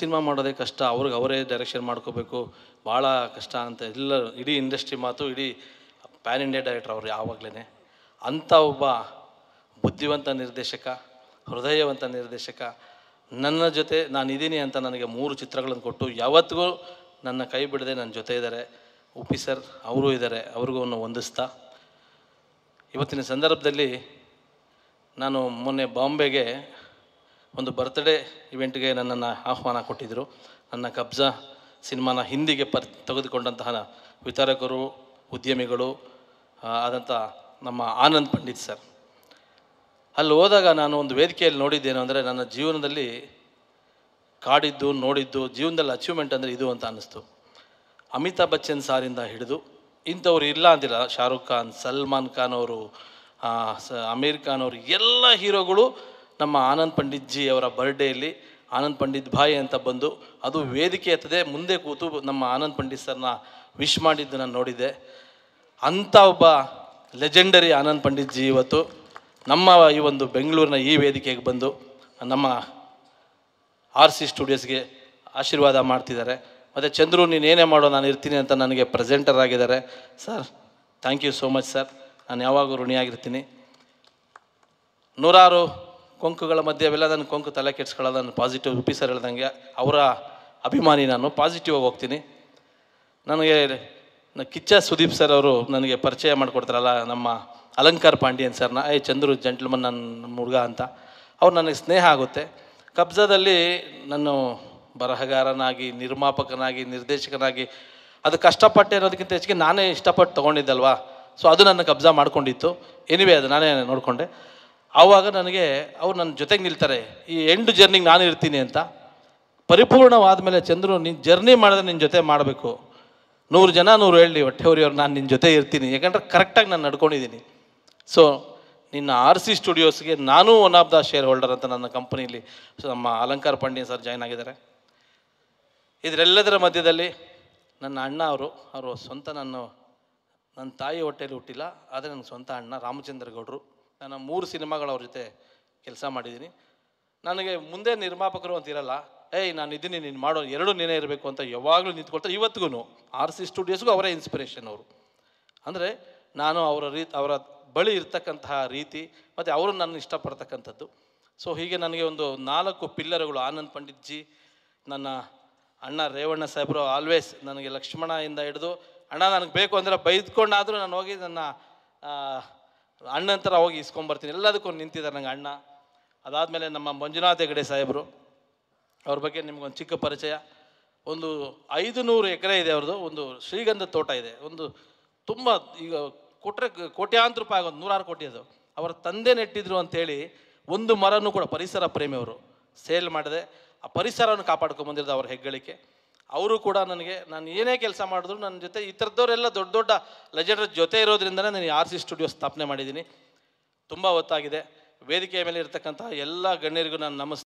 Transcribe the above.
cinema ಮಾಡೋದೇ ಕಷ್ಟ ಅವ್ರಿಗೆ ಅವರೇ ಡೈರೆಕ್ಷನ್ ಮಾಡ್ಕೋಬೇಕು ಭಾಳ ಕಷ್ಟ ಅಂತ ಎಲ್ಲ ಇಡೀ ಇಂಡಸ್ಟ್ರಿ ಮಾತು ಇಡೀ ಪ್ಯಾನ್ ಇಂಡಿಯಾ ಡೈರೆಕ್ಟರ್ ಅವರು ಯಾವಾಗಲೇ ಅಂಥ ಒಬ್ಬ ಬುದ್ಧಿವಂತ ನಿರ್ದೇಶಕ ಹೃದಯವಂತ ನಿರ್ದೇಶಕ ನನ್ನ ಜೊತೆ ನಾನು ಇದ್ದೀನಿ ಅಂತ ನನಗೆ ಮೂರು ಚಿತ್ರಗಳನ್ನು ಕೊಟ್ಟು ಯಾವತ್ತಿಗೂ ನನ್ನ ಕೈ ಬಿಡದೆ ನನ್ನ ಜೊತೆ ಇದ್ದಾರೆ ಉಪಿ ಸರ್ ಅವರು ಇದ್ದಾರೆ ಅವ್ರಿಗೂ ಹೊಂದಿಸ್ತಾ ಇವತ್ತಿನ ಸಂದರ್ಭದಲ್ಲಿ ನಾನು ಮೊನ್ನೆ ಬಾಂಬೆಗೆ ಒಂದು ಬರ್ತ್ಡೇ ಇವೆಂಟ್ಗೆ ನನ್ನನ್ನು ಆಹ್ವಾನ ಕೊಟ್ಟಿದ್ದರು ನನ್ನ ಕಬ್ಜಾ ಸಿನಿಮಾನ ಹಿಂದಿಗೆ ಪರ್ ತೆಗೆದುಕೊಂಡಂತಹ ವಿತರಕರು ಉದ್ಯಮಿಗಳು ಆದಂಥ ನಮ್ಮ ಆನಂದ್ ಪಂಡಿತ್ ಸರ್ ಅಲ್ಲಿ ಹೋದಾಗ ನಾನು ಒಂದು ವೇದಿಕೆಯಲ್ಲಿ ನೋಡಿದ್ದೇನು ಅಂದರೆ ನನ್ನ ಜೀವನದಲ್ಲಿ ಕಾಡಿದ್ದು ನೋಡಿದ್ದು ಜೀವನದಲ್ಲಿ ಅಚೀವ್ಮೆಂಟ್ ಅಂದರೆ ಇದು ಅಂತ ಅನ್ನಿಸ್ತು ಅಮಿತಾಬ್ ಬಚ್ಚನ್ ಸಾರಿಂದ ಹಿಡಿದು ಇಂಥವ್ರು ಇಲ್ಲ ಅಂದಿಲ್ಲ ಶಾರುಖ್ ಖಾನ್ ಸಲ್ಮಾನ್ ಖಾನ್ ಅವರು ಸ ಅಮೀರ್ ಖಾನ್ ಅವರು ಎಲ್ಲ ಹೀರೋಗಳು ನಮ್ಮ ಆನಂದ್ ಪಂಡಿತ್ಜಿ ಅವರ ಬರ್ಡೇಯಲ್ಲಿ ಆನಂದ್ ಪಂಡಿತ್ ಭಾಯಿ ಅಂತ ಬಂದು ಅದು ವೇದಿಕೆ ಎತ್ತದೆ ಮುಂದೆ ಕೂತು ನಮ್ಮ ಆನಂದ್ ಪಂಡಿತ್ ಸರ್ನ ವಿಶ್ ಮಾಡಿದ್ದು ನಾನು ನೋಡಿದ್ದೆ ಅಂಥ ಒಬ್ಬ ಲೆಜೆಂಡರಿ ಆನಂದ್ ಪಂಡಿತ್ಜಿ ಇವತ್ತು ನಮ್ಮ ಈ ಒಂದು ಬೆಂಗಳೂರಿನ ಈ ವೇದಿಕೆಗೆ ಬಂದು ನಮ್ಮ ಆರ್ ಸಿ ಸ್ಟುಡಿಯೋಸ್ಗೆ ಆಶೀರ್ವಾದ ಮಾಡ್ತಿದ್ದಾರೆ ಮತ್ತು ಚಂದ್ರು ನೀನೇನೇ ಮಾಡೋ ನಾನು ಇರ್ತೀನಿ ಅಂತ ನನಗೆ ಪ್ರೆಸೆಂಟರ್ ಆಗಿದ್ದಾರೆ sir thank you so much sir ನಾನು ಯಾವಾಗಲೂ ಋಣಿಯಾಗಿರ್ತೀನಿ ನೂರಾರು ಕೊಂಕುಗಳ ಮಧ್ಯೆ ಅವೆಲ್ಲ ನನ್ನ ಕೊಂಕು ತಲೆ ಕೆಡ್ಸ್ಕೊಳ್ಳೋದು ನಾನು ಪಾಸಿಟಿವ್ ಪಿ ಸರ್ ಹೇಳ್ದಂಗೆ ಅವರ ಅಭಿಮಾನಿ ನಾನು ಪಾಸಿಟಿವ್ ಹೋಗ್ತೀನಿ ನನಗೆ ಕಿಚ್ಚ ಸುದೀಪ್ ಸರ್ ಅವರು ನನಗೆ ಪರಿಚಯ ಮಾಡಿಕೊಡ್ತಾರಲ್ಲ ನಮ್ಮ ಅಲಂಕಾರ್ ಪಾಂಡಿಯನ್ ಸರ್ನ ಐ ಚಂದ್ರು ಜಂಟ್ಲ್ಮನ್ ನನ್ನ ಹುಡುಗ ಅಂತ ಅವ್ರು ನನಗೆ ಸ್ನೇಹ ಆಗುತ್ತೆ ಕಬ್ಜಾದಲ್ಲಿ ನಾನು ಬರಹಗಾರನಾಗಿ ನಿರ್ಮಾಪಕನಾಗಿ ನಿರ್ದೇಶಕನಾಗಿ ಅದು ಕಷ್ಟಪಟ್ಟೆ ಅನ್ನೋದಕ್ಕಿಂತ ಹೆಚ್ಚಿಗೆ ನಾನೇ ಇಷ್ಟಪಟ್ಟು ತೊಗೊಂಡಿದ್ದಲ್ವಾ ಸೊ ಅದು ನನ್ನ ಕಬ್ಜಾ ಮಾಡ್ಕೊಂಡಿತ್ತು ಎನಿವೇ ಅದು ನಾನೇ ನೋಡಿಕೊಂಡೆ ಆವಾಗ ನನಗೆ ಅವ್ರು ನನ್ನ ಜೊತೆಗೆ ನಿಲ್ತಾರೆ ಈ ಎಂಡ್ ಜರ್ನಿಗೆ ನಾನು ಇರ್ತೀನಿ ಅಂತ ಪರಿಪೂರ್ಣವಾದ ಮೇಲೆ ಚಂದ್ರು ನಿನ್ನ ಜರ್ನಿ ಮಾಡಿದ್ರೆ ನಿನ್ನ ಜೊತೆ ಮಾಡಬೇಕು ನೂರು ಜನ ನೂರು ಹೇಳಿ ಹೊಟ್ಟೆವ್ರಿಯವ್ರು ನಾನು ನಿನ್ನ ಜೊತೆ ಇರ್ತೀನಿ ಯಾಕಂದರೆ ಕರೆಕ್ಟಾಗಿ ನಾನು ನಡ್ಕೊಂಡಿದ್ದೀನಿ ಸೊ ನಿನ್ನ ಆರ್ ಸಿ ಸ್ಟುಡಿಯೋಸ್ಗೆ ನಾನೂ one of the shareholder ಅಂತ ನನ್ನ ಕಂಪ್ನಿಲಿ ನಮ್ಮ ಅಲಂಕಾರ ಪಾಂಡ್ಯ ಸರ್ ಜಾಯ್ನ್ ಆಗಿದ್ದಾರೆ ಇದರೆಲ್ಲದರ ಮಧ್ಯದಲ್ಲಿ ನನ್ನ ಅಣ್ಣ ಅವರು ಅವರು ಸ್ವಂತ ನನ್ನ ನನ್ನ ತಾಯಿ ಹೊಟ್ಟೆಯಲ್ಲಿ ಹುಟ್ಟಿಲ್ಲ ಆದರೆ ನನ್ನ ಸ್ವಂತ ಅಣ್ಣ ರಾಮಚಂದ್ರ ಗೌಡರು ನಾನು ಮೂರು ಸಿನಿಮಾಗಳು ಅವ್ರ ಜೊತೆ ಕೆಲಸ ಮಾಡಿದ್ದೀನಿ ನನಗೆ ಮುಂದೆ ನಿರ್ಮಾಪಕರು ಅಂತಿರಲ್ಲ ಏಯ್ ನಾನು ಇದ್ದೀನಿ ನೀನು ಮಾಡೋ ಎರಡು ನೀನೇ ಇರಬೇಕು ಅಂತ ಯಾವಾಗಲೂ ನಿಂತ್ಕೊಳ್ತಾರೆ ಇವತ್ತಿಗೂ ಆರ್ ಸಿ ಸ್ಟುಡಿಯೋಸ್ಗೂ ಅವರೇ ಇನ್ಸ್ಪಿರೇಷನ್ ಅವರು ಅಂದರೆ ನಾನು ಅವರ ರೀತಿ ಅವರ ಬಳಿ ಇರ್ತಕ್ಕಂತಹ ರೀತಿ ಮತ್ತು ಅವರು ನನ್ನ ಇಷ್ಟಪಡ್ತಕ್ಕಂಥದ್ದು ಸೊ ಹೀಗೆ ನನಗೆ ಒಂದು ನಾಲ್ಕು ಪಿಲ್ಲರ್ಗಳು ಆನಂದ್ ಪಂಡಿತ್ಜಿ ನನ್ನ ಅಣ್ಣ ರೇವಣ್ಣ ಸಾಹೇಬರು ಆಲ್ವೇಸ್ ನನಗೆ ಲಕ್ಷ್ಮಣ ಇಂದ ಹಿಡಿದು ಅಣ್ಣ ನನಗೆ ಬೇಕು ಅಂದರೆ ಬೈದ್ಕೊಂಡಾದರೂ ನಾನು ಹೋಗಿ ನನ್ನ ಅಣ್ಣ ಅಂತರ ಹೋಗಿ ಇಸ್ಕೊಂಬರ್ತೀನಿ ಎಲ್ಲದಕ್ಕೂ ನಿಂತಿದ್ದಾರೆ ನಂಗೆ ಅಣ್ಣ ಅದಾದಮೇಲೆ ನಮ್ಮ ಮಂಜುನಾಥ ಹೆಗಡೆ ಸಾಹೇಬರು ಅವ್ರ ಬಗ್ಗೆ ನಿಮ್ಗೊಂದು ಚಿಕ್ಕ ಪರಿಚಯ ಒಂದು ಐದು ನೂರು ಎಕರೆ ಇದೆ ಅವ್ರದ್ದು ಒಂದು ಶ್ರೀಗಂಧ ತೋಟ ಇದೆ ಒಂದು ತುಂಬ ಈಗ ಕೊಟ್ಟರೆ ಕೋಟ್ಯಾಂತರ ರೂಪಾಯಿ ಆಗೋದು ನೂರಾರು ಕೋಟಿ ಅದು ಅವರ ತಂದೆ ನೆಟ್ಟಿದ್ರು ಅಂತೇಳಿ ಒಂದು ಮರನೂ ಕೂಡ ಪರಿಸರ ಪ್ರೇಮಿಯವರು ಸೇಲ್ ಮಾಡಿದೆ ಆ ಪರಿಸರವನ್ನು ಬಂದಿರೋದು ಅವ್ರ ಹೆಗ್ಗಳಿಕೆ ಅವರು ಕೂಡ ನನಗೆ ನಾನು ಏನೇ ಕೆಲಸ ಮಾಡಿದ್ರು ನನ್ನ ಜೊತೆ ಈ ಥರದವರೆಲ್ಲ ದೊಡ್ಡ ದೊಡ್ಡ ಲೆಜೆಂಡ್ರ ಜೊತೆ ಇರೋದ್ರಿಂದಲೇ ನಾನು ಆರ್ ಸಿ ಸ್ಟುಡಿಯೋ ಸ್ಥಾಪನೆ ಮಾಡಿದ್ದೀನಿ ತುಂಬ ಹೊತ್ತಾಗಿದೆ ವೇದಿಕೆಯ ಮೇಲೆ ಇರತಕ್ಕಂಥ ಎಲ್ಲ ಗಣ್ಯರಿಗೂ ನಾನು ನಮಸ್